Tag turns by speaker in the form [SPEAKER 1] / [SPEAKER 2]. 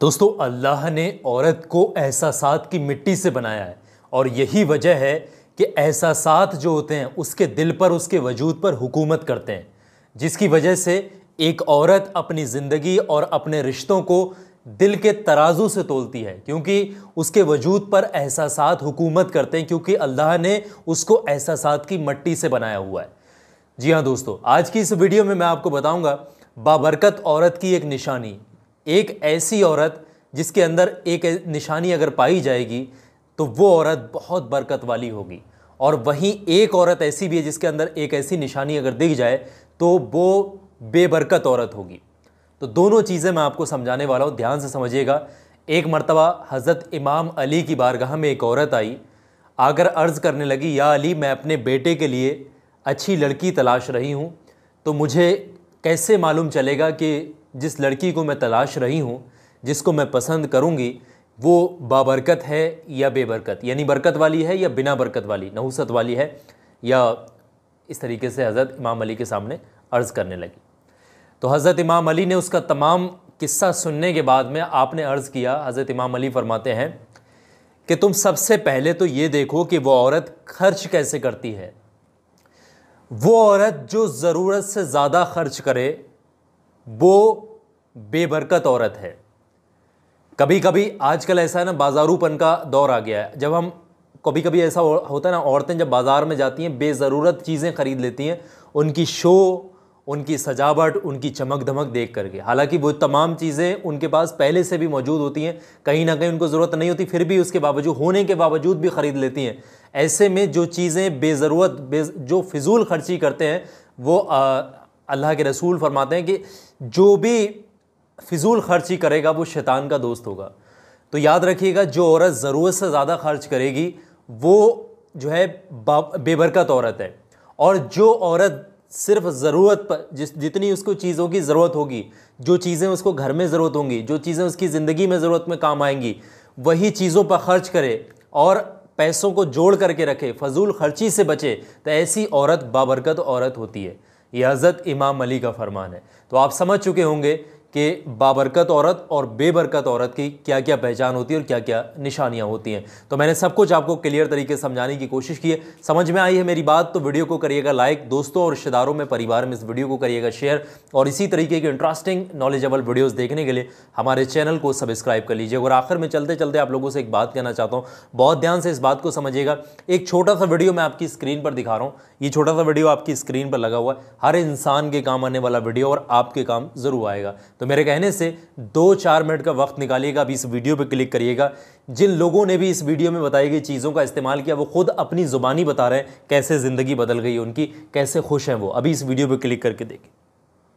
[SPEAKER 1] दोस्तों अल्लाह ने औरत को एहसासात की मिट्टी से बनाया है और यही वजह है कि एहसासात जो होते हैं उसके दिल पर उसके वजूद पर हुकूमत करते हैं जिसकी वजह से एक औरत अपनी ज़िंदगी और अपने रिश्तों को दिल के तराजू से तोलती है क्योंकि उसके वजूद पर एहसासात हुकूमत करते हैं क्योंकि अल्लाह ने उसको एहसासात की मट्टी से बनाया हुआ है जी हाँ दोस्तों आज की इस वीडियो में मैं आपको बताऊंगा बाबरकत औरत की एक निशानी एक ऐसी औरत जिसके अंदर एक निशानी अगर पाई जाएगी तो वो औरत बहुत बरकत वाली होगी और वहीं एक औरत ऐसी भी है जिसके अंदर एक ऐसी निशानी अगर दिख जाए तो वो बेबरकत औरत होगी तो दोनों चीज़ें मैं आपको समझाने वाला हूँ ध्यान से समझिएगा एक मरतबा हज़रत इमाम अली की बारगाह में एक औरत आई आकर अर्ज़ करने लगी या अली मैं अपने बेटे के लिए अच्छी लड़की तलाश रही हूँ तो मुझे कैसे मालूम चलेगा कि जिस लड़की को मैं तलाश रही हूँ जिसको मैं पसंद करूँगी वो बाबरकत है या बेबरकत यानी बरकत वाली है या बिना बरकत वाली नहुसत वाली है या इस तरीके से हज़रत इमाम अली के सामने अर्ज़ करने लगी तो हज़रत इमाम अली ने उसका तमाम किस्सा सुनने के बाद में आपने अर्ज़ किया हज़रत इमाम अली फरमाते हैं कि तुम सबसे पहले तो ये देखो कि वो औरत खर्च कैसे करती है वो औरत जो ज़रूरत से ज़्यादा खर्च करे वो बेबरकत औरत है कभी कभी आजकल ऐसा है ना बाजारूपन का दौर आ गया है जब हम कभी कभी ऐसा होता है ना औरतें जब बाज़ार में जाती हैं बेज़रूरत चीज़ें ख़रीद लेती हैं उनकी शो उनकी सजावट उनकी चमक धमक देख करके हालांकि वो तमाम चीज़ें उनके पास पहले से भी मौजूद होती हैं कहीं ना कहीं उनको ज़रूरत नहीं होती फिर भी उसके बावजूद होने के बावजूद भी ख़रीद लेती हैं ऐसे में जो चीज़ें बेज़रूरत बे जो फिजूल खर्ची करते हैं वो अल्लाह के रसूल फरमाते हैं कि जो भी फिजूल खर्ची करेगा वो शैतान का दोस्त होगा तो याद रखिएगा जो औरत ज़रूरत से ज़्यादा खर्च करेगी वो जो है बेबरकत औरत है और जो औरत सिर्फ ज़रूरत पर जिस जितनी उसको चीज़ों की ज़रूरत होगी जो चीज़ें उसको घर में ज़रूरत होंगी जो चीज़ें उसकी ज़िंदगी में ज़रूरत में काम आएंगी वही चीज़ों पर खर्च करे और पैसों को जोड़ करके रखे फजूल खर्ची से बचे तो ऐसी औरत बाबरकत औरत होती है ये हज़रत इमाम अली का फरमान है तो आप समझ चुके होंगे कि बाबरकत औरत और बेबरकत औरत की क्या क्या पहचान होती है और क्या क्या निशानियाँ होती हैं तो मैंने सब कुछ आपको क्लियर तरीके से समझाने की कोशिश की है समझ में आई है मेरी बात तो वीडियो को करिएगा लाइक दोस्तों और रिश्तेदारों में परिवार में इस वीडियो को करिएगा शेयर और इसी तरीके के इंटरेस्टिंग नॉलेजेबल वीडियोज़ देखने के लिए हमारे चैनल को सब्सक्राइब कर लीजिए और आखिर में चलते चलते आप लोगों से एक बात कहना चाहता हूँ बहुत ध्यान से इस बात को समझिएगा एक छोटा सा वीडियो मैं आपकी स्क्रीन पर दिखा रहा हूँ ये छोटा सा वीडियो आपकी स्क्रीन पर लगा हुआ है हर इंसान के काम आने वाला वीडियो और आपके काम ज़रूर आएगा तो तो मेरे कहने से दो चार मिनट का वक्त निकालिएगा अभी इस वीडियो पर क्लिक करिएगा जिन लोगों ने भी इस वीडियो में बताई गई चीज़ों का इस्तेमाल किया वो खुद अपनी ज़ुबानी बता रहे हैं कैसे ज़िंदगी बदल गई उनकी कैसे खुश हैं वो अभी इस वीडियो पर क्लिक करके देखें